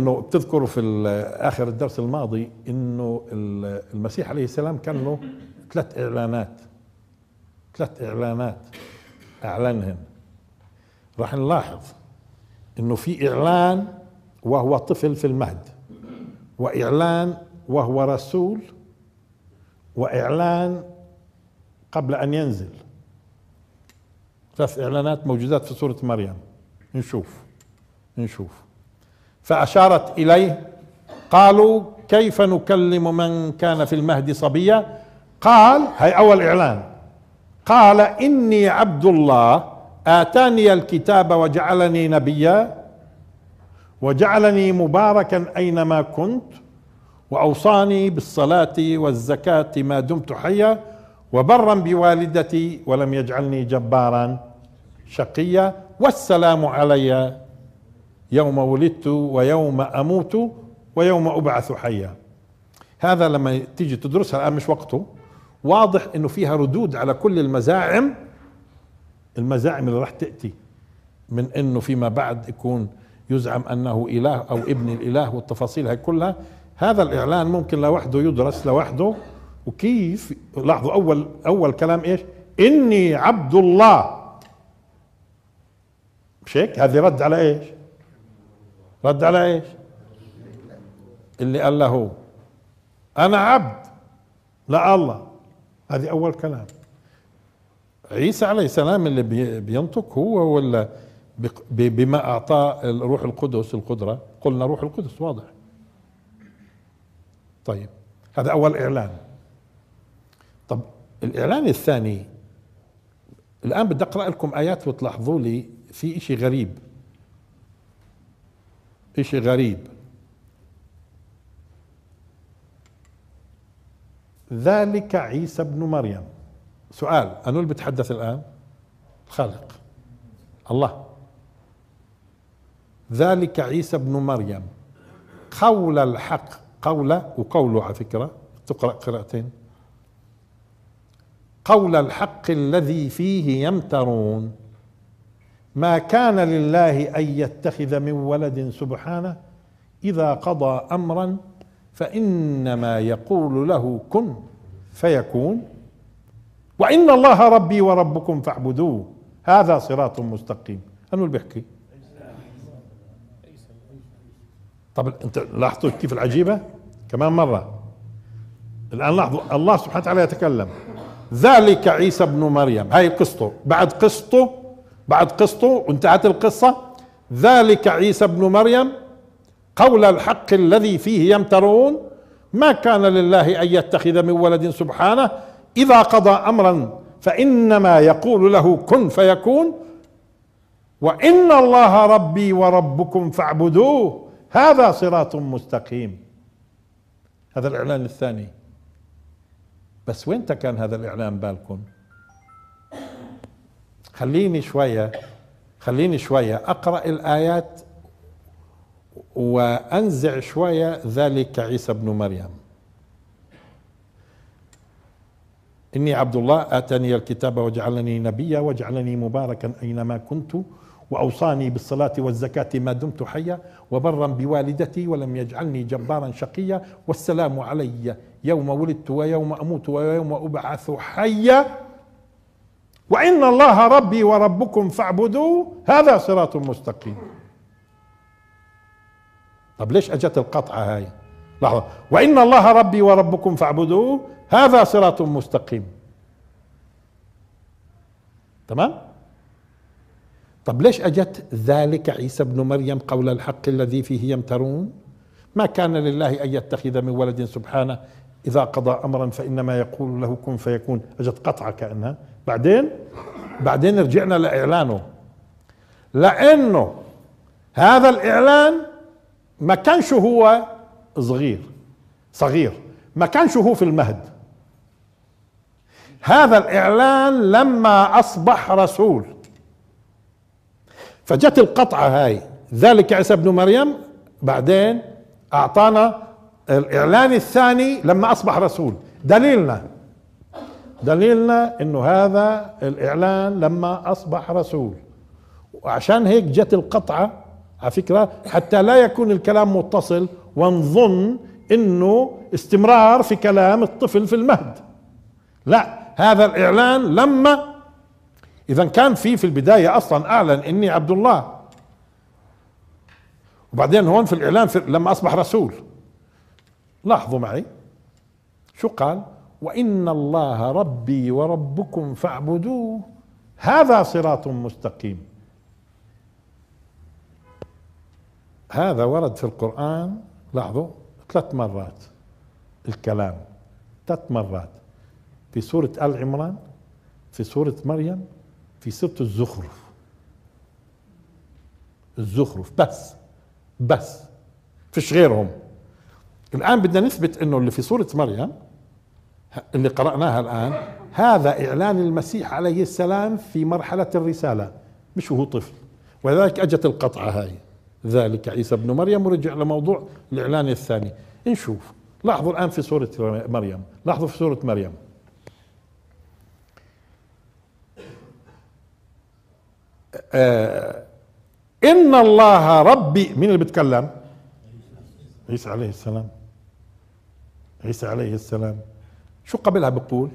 انه بتذكروا في اخر الدرس الماضي انه المسيح عليه السلام كان له ثلاث اعلانات ثلاث اعلانات اعلنهن راح نلاحظ انه في اعلان وهو طفل في المهد واعلان وهو رسول واعلان قبل ان ينزل ثلاث اعلانات موجودات في سوره مريم نشوف نشوف فأشارت إليه قالوا كيف نكلم من كان في المهد صبيا قال هي أول إعلان قال إني عبد الله آتاني الكتاب وجعلني نبيا وجعلني مباركا أينما كنت وأوصاني بالصلاة والزكاة ما دمت حيا وبرا بوالدتي ولم يجعلني جبارا شقيا والسلام علي يوم ولدت ويوم اموت ويوم ابعث حيا هذا لما تيجي تدرسها الان مش وقته واضح انه فيها ردود على كل المزاعم المزاعم اللي راح تاتي من انه فيما بعد يكون يزعم انه اله او ابن الاله والتفاصيل هاي كلها هذا الاعلان ممكن لوحده يدرس لوحده وكيف لاحظوا اول اول كلام ايش؟ اني عبد الله مش هيك؟ هذه رد على ايش؟ رد على ايش اللي قال له انا عبد لا الله هذه اول كلام عيسى عليه السلام اللي بينطق هو ولا بما اعطاه الروح القدس القدره قلنا روح القدس واضح طيب هذا اول اعلان طب الاعلان الثاني الان بدي اقرا لكم ايات وتلاحظوا لي في شيء غريب إشي غريب ذلك عيسى ابن مريم سؤال أنو اللي بتحدث الآن الخالق الله ذلك عيسى ابن مريم قول الحق قول وقوله على فكرة تقرأ قراءتين قول الحق الذي فيه يمترون ما كان لله ان يتخذ من ولد سبحانه اذا قضى امرا فانما يقول له كن فيكون وان الله ربي وربكم فاعبدوه هذا صراط مستقيم انو اللي بيحكي طب انت لاحظتوا كيف العجيبه كمان مره الان لاحظوا الله سبحانه وتعالى يتكلم ذلك عيسى ابن مريم هاي قصته بعد قصته بعد قصته وانتهت القصة ذلك عيسى ابن مريم قول الحق الذي فيه يمترون ما كان لله أن يتخذ من ولد سبحانه إذا قضى أمرا فإنما يقول له كن فيكون وإن الله ربي وربكم فاعبدوه هذا صراط مستقيم هذا الإعلان الثاني بس وين كان هذا الإعلان بالكم؟ خليني شوية خليني شوية أقرأ الآيات وأنزع شوية ذلك عيسى ابن مريم إني عبد الله آتاني الكتاب وجعلني نبيا وجعلني مباركا أينما كنت واوصاني بالصلاه والزكاه ما دمت حيا وبرا بوالدتي ولم يجعلني جبارا شقيا والسلام علي يوم ولدت ويوم اموت ويوم ابعث حيا وإن الله ربي وربكم فاعبدوه هذا صراط مستقيم طب ليش أجت القطعة هاي لحظة وإن الله ربي وربكم فاعبدوه هذا صراط مستقيم تمام طب ليش أجت ذلك عيسى ابن مريم قول الحق الذي فيه يمترون ما كان لله أن يتخذ من ولد سبحانه إذا قضى أمرا فإنما يقول له كن فيكون أجت قطعة كأنها بعدين بعدين رجعنا لإعلانه لأنه هذا الإعلان ما كانش هو صغير صغير ما كانش هو في المهد هذا الإعلان لما أصبح رسول فجت القطعة هاي ذلك عيسى ابن مريم بعدين أعطانا الإعلان الثاني لما أصبح رسول دليلنا دليلنا انه هذا الاعلان لما اصبح رسول وعشان هيك جت القطعه على فكره حتى لا يكون الكلام متصل ونظن انه استمرار في كلام الطفل في المهد لا هذا الاعلان لما اذا كان في في البدايه اصلا اعلن اني عبد الله وبعدين هون في الاعلان في لما اصبح رسول لاحظوا معي شو قال وان الله ربي وربكم فاعبدوه هذا صراط مستقيم هذا ورد في القران لاحظوا ثلاث مرات الكلام ثلاث مرات في سوره ال عمران في سوره مريم في سوره الزخرف الزخرف بس بس فيش غيرهم الان بدنا نثبت انه اللي في سوره مريم اللي قرأناها الآن هذا إعلان المسيح عليه السلام في مرحلة الرسالة مش وهو طفل ولذلك أجت القطعة هاي ذلك عيسى ابن مريم ورجع لموضوع الإعلان الثاني نشوف لاحظوا الآن في سورة مريم لاحظوا في سورة مريم آه إن الله ربي مين اللي بيتكلم عيسى عليه السلام عيسى عليه السلام شو قبلها بقول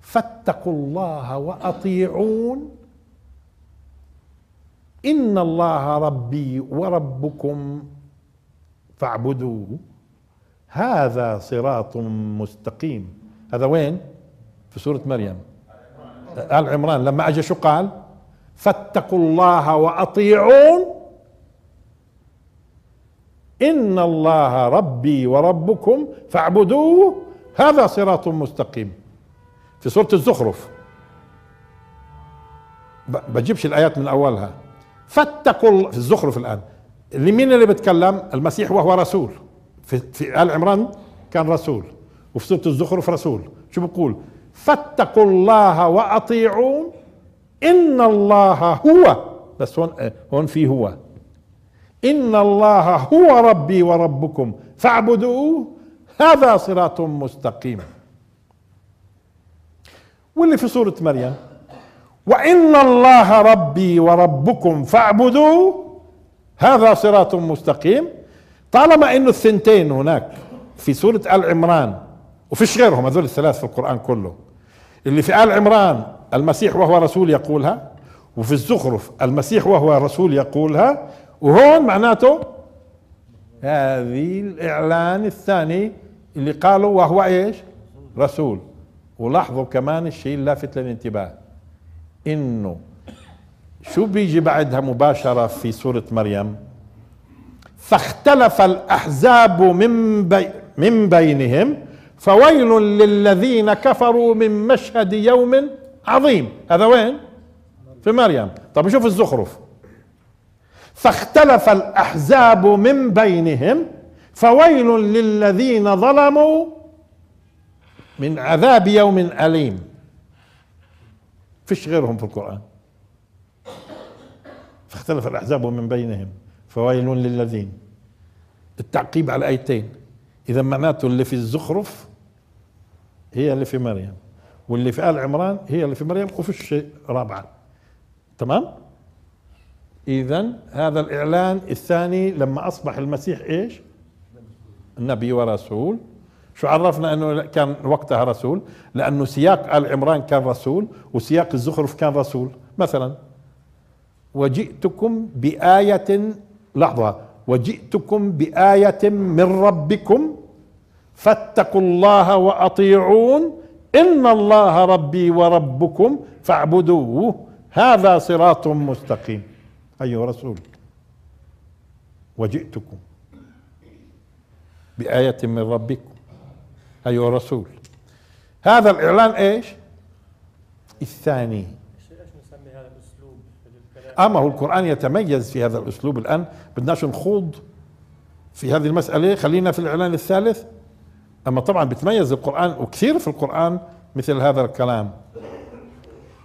فاتقوا الله واطيعون ان الله ربي وربكم فاعبدوه هذا صراط مستقيم هذا وين في سوره مريم ال عمران لما اجى شو قال فاتقوا الله واطيعون ان الله ربي وربكم فاعبدوه هذا صراط مستقيم في سورة الزخرف بجيبش الآيات من أولها فاتقوا في الزخرف الآن اللي مين اللي بيتكلم المسيح وهو رسول في, في آل عمران كان رسول وفي سورة الزخرف رسول شو بقول فاتقوا الله وأطيعون إن الله هو بس هون هون في هو إن الله هو ربي وربكم فاعبدوه هذا صراط مستقيم واللي في سورة مريم وإن الله ربي وربكم فاعبدوه هذا صراط مستقيم طالما انه الثنتين هناك في سورة آل عمران وفيش غيرهم هذول الثلاث في القرآن كله اللي في آل عمران المسيح وهو رسول يقولها وفي الزخرف المسيح وهو رسول يقولها وهون معناته هذه الإعلان الثاني اللي قالوا وهو ايش رسول ولاحظوا كمان الشيء اللافت للانتباه انه شو بيجي بعدها مباشرة في سورة مريم فاختلف الأحزاب من, بي من بينهم فويل للذين كفروا من مشهد يوم عظيم هذا وين في مريم طب شوف الزخرف فاختلف الأحزاب من بينهم فويل للذين ظلموا من عذاب يوم أليم فيش غيرهم في القرآن فاختلف الأحزاب من بينهم فويل للذين التعقيب على آيتين إذا معناته اللي في الزخرف هي اللي في مريم واللي في آل عمران هي اللي في مريم وفيش رابعة تمام إذا هذا الإعلان الثاني لما أصبح المسيح إيش نبي ورسول شو عرفنا انه كان وقتها رسول لانه سياق ال عمران كان رسول وسياق الزخرف كان رسول مثلا وجئتكم بآية لحظة وجئتكم بآية من ربكم فاتقوا الله وأطيعون إن الله ربي وربكم فاعبدوه هذا صراط مستقيم أيها رسول وجئتكم بآية من ربكم أيها الرسول هذا الإعلان إيش الثاني أما هو القرآن يتميز في هذا الأسلوب الآن بدناش نخوض في هذه المسألة خلينا في الإعلان الثالث أما طبعا بتميز القرآن وكثير في القرآن مثل هذا الكلام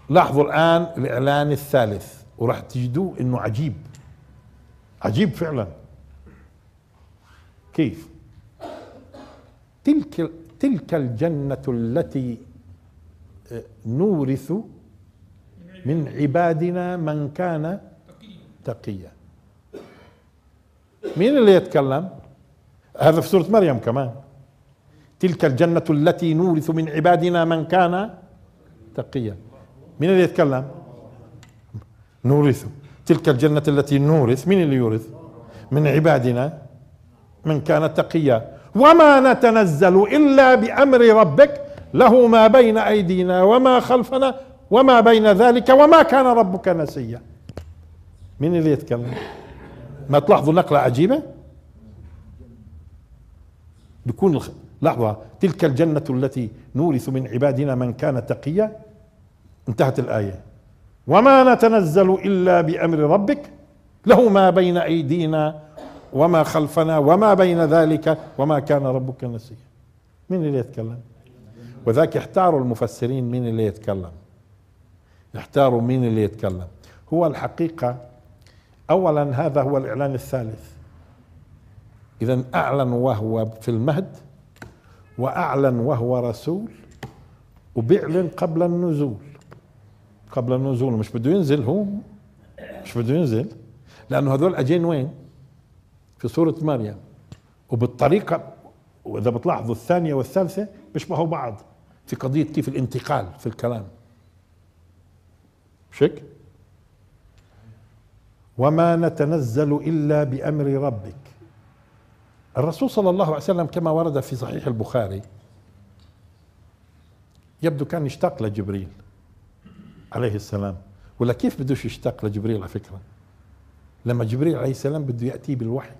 لاحظوا الآن الإعلان الثالث وراح تجدوه أنه عجيب عجيب فعلا كيف تلك تلك الجنة التي آه، نورث من عبادنا من كان تقيا مين اللي يتكلم هذا في سورة مريم كمان تلك الجنة التي نورث من عبادنا من كان تقيا مين اللي يتكلم نورث تلك الجنة التي نورث مين اللي يورث من عبادنا من كان تقيا وما نتنزل الا بامر ربك له ما بين ايدينا وما خلفنا وما بين ذلك وما كان ربك نسيا مين اللي يتكلم ما تلاحظوا نقله عجيبه بيكون الخ... لحظه تلك الجنه التي نورث من عبادنا من كان تقيا انتهت الايه وما نتنزل الا بامر ربك له ما بين ايدينا وما خلفنا وما بين ذلك وما كان ربك نسيا مين اللي يتكلم وذاك احتاروا المفسرين مين اللي يتكلم احتاروا مين اللي يتكلم هو الحقيقة أولا هذا هو الإعلان الثالث إذا أعلن وهو في المهد وأعلن وهو رسول وبيعلن قبل النزول قبل النزول مش بده ينزل هو مش بده ينزل لأنه هذول أجين وين في سورة مريم وبالطريقة وإذا بتلاحظوا الثانية والثالثة بيشبهوا بعض في قضية كيف الانتقال في الكلام شك وما نتنزل إلا بأمر ربك الرسول صلى الله عليه وسلم كما ورد في صحيح البخاري يبدو كان يشتاق لجبريل عليه السلام ولا كيف بدوش يشتاق لجبريل على فكره لما جبريل عليه السلام بده ياتيه بالوحي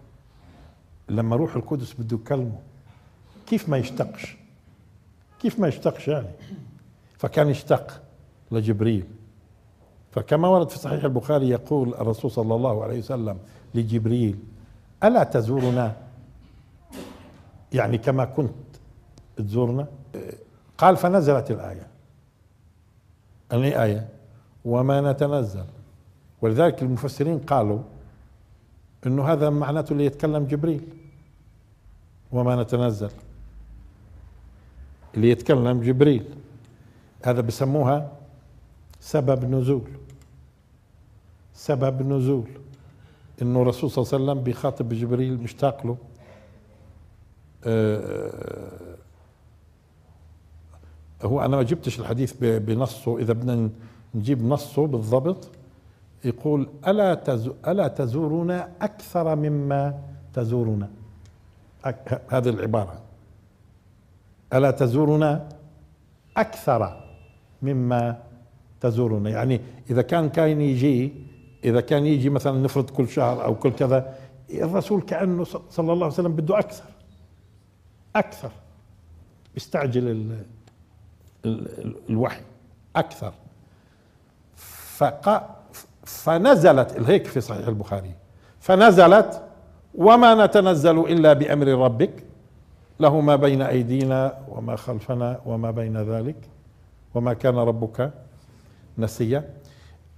لما روح القدس بده يكلمه كيف ما يشتقش كيف ما يشتقش يعني فكان يشتق لجبريل فكما ورد في صحيح البخاري يقول الرسول صلى الله عليه وسلم لجبريل ألا تزورنا يعني كما كنت تزورنا قال فنزلت الآية أني يعني إيه, آية وما نتنزل ولذلك المفسرين قالوا انه هذا معناته اللي يتكلم جبريل وما نتنزل اللي يتكلم جبريل هذا بسموها سبب نزول سبب نزول انه الرسول صلى الله عليه وسلم بيخاطب جبريل مشتاق له أه هو انا ما جبتش الحديث بنصه اذا بدنا نجيب نصه بالضبط يقول الا الا تزورنا اكثر مما تزورنا هذه العبارة ألا تزورنا أكثر مما تزورنا يعني إذا كان كان يجي إذا كان يجي مثلا نفرض كل شهر أو كل كذا الرسول كأنه صلى الله عليه وسلم بده أكثر أكثر بيستعجل الوحي أكثر فق فنزلت هيك في صحيح البخاري فنزلت وما نتنزل الا بامر ربك له ما بين ايدينا وما خلفنا وما بين ذلك وما كان ربك نسيا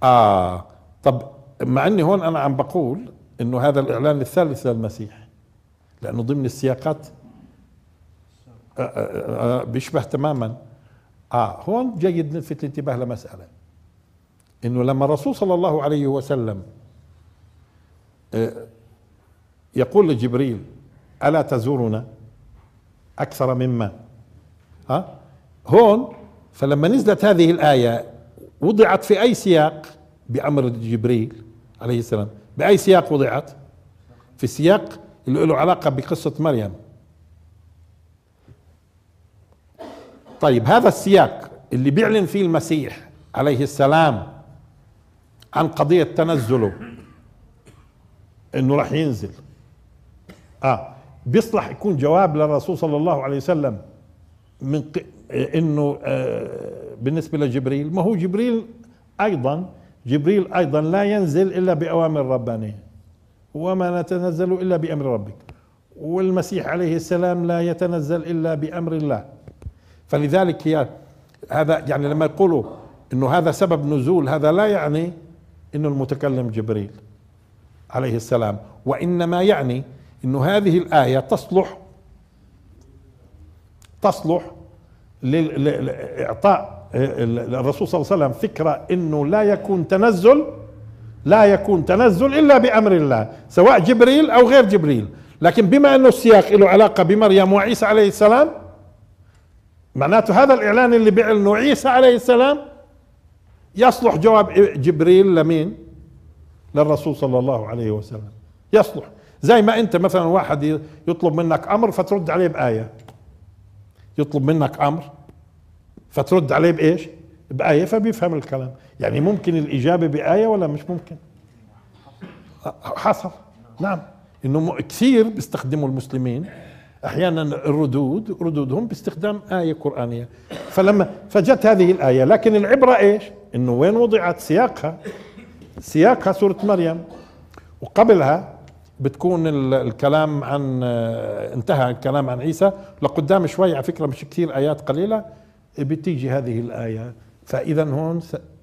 اه طب مع اني هون انا عم بقول انه هذا الاعلان الثالث للمسيح لانه ضمن السياقات آه، آه، آه، بيشبه تماما اه هون جيد نلفت الانتباه لمساله انه لما الرسول صلى الله عليه وسلم يقول لجبريل ألا تزورنا أكثر مما ها هون فلما نزلت هذه الآية وضعت في أي سياق بأمر جبريل عليه السلام بأي سياق وضعت في السياق اللي له علاقة بقصة مريم طيب هذا السياق اللي بيعلن فيه المسيح عليه السلام عن قضية تنزله انه راح ينزل اه بيصلح يكون جواب للرسول صلى الله عليه وسلم من ق... آه، انه آه بالنسبه لجبريل ما هو جبريل ايضا جبريل ايضا لا ينزل الا باوامر ربانيه وما نتنزل الا بامر ربك والمسيح عليه السلام لا يتنزل الا بامر الله فلذلك هي هذا يعني لما يقولوا انه هذا سبب نزول هذا لا يعني انه المتكلم جبريل عليه السلام وانما يعني انه هذه الايه تصلح تصلح لاعطاء الرسول صلى الله عليه وسلم فكره انه لا يكون تنزل لا يكون تنزل الا بامر الله سواء جبريل او غير جبريل لكن بما انه السياق له علاقه بمريم وعيسى عليه السلام معناته هذا الاعلان اللي بيعلنه عيسى عليه السلام يصلح جواب جبريل لمين؟ للرسول صلى الله عليه وسلم يصلح زي ما انت مثلا واحد يطلب منك امر فترد عليه بايه يطلب منك امر فترد عليه بايش بايه فبيفهم الكلام يعني ممكن الاجابه بايه ولا مش ممكن حصل نعم انه كثير بيستخدموا المسلمين احيانا الردود ردودهم باستخدام ايه قرانيه فلما فجت هذه الايه لكن العبره ايش انه وين وضعت سياقها سياقها سوره مريم وقبلها بتكون الكلام عن آه، انتهى الكلام عن عيسى لقدام شوي على فكره مش كثير ايات قليله بتيجي هذه الايه فاذا هون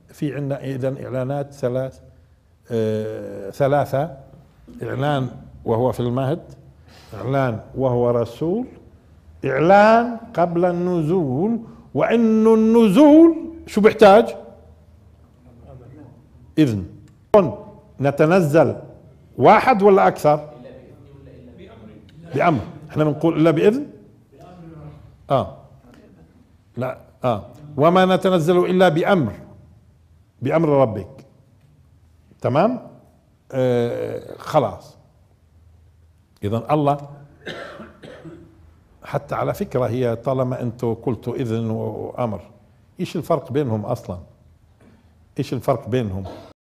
في عندنا اذا اعلانات ثلاث آه، ثلاثه اعلان وهو في المهد اعلان وهو رسول اعلان قبل النزول وانه النزول شو بيحتاج اذن نتنزل واحد ولا أكثر بأمر احنا بنقول إلا بإذن آه لا آه وما نتنزل إلا بأمر بأمر ربك تمام آه خلاص إذا الله حتى على فكرة هي طالما أنتم قلتوا إذن وأمر إيش الفرق بينهم أصلا إيش الفرق بينهم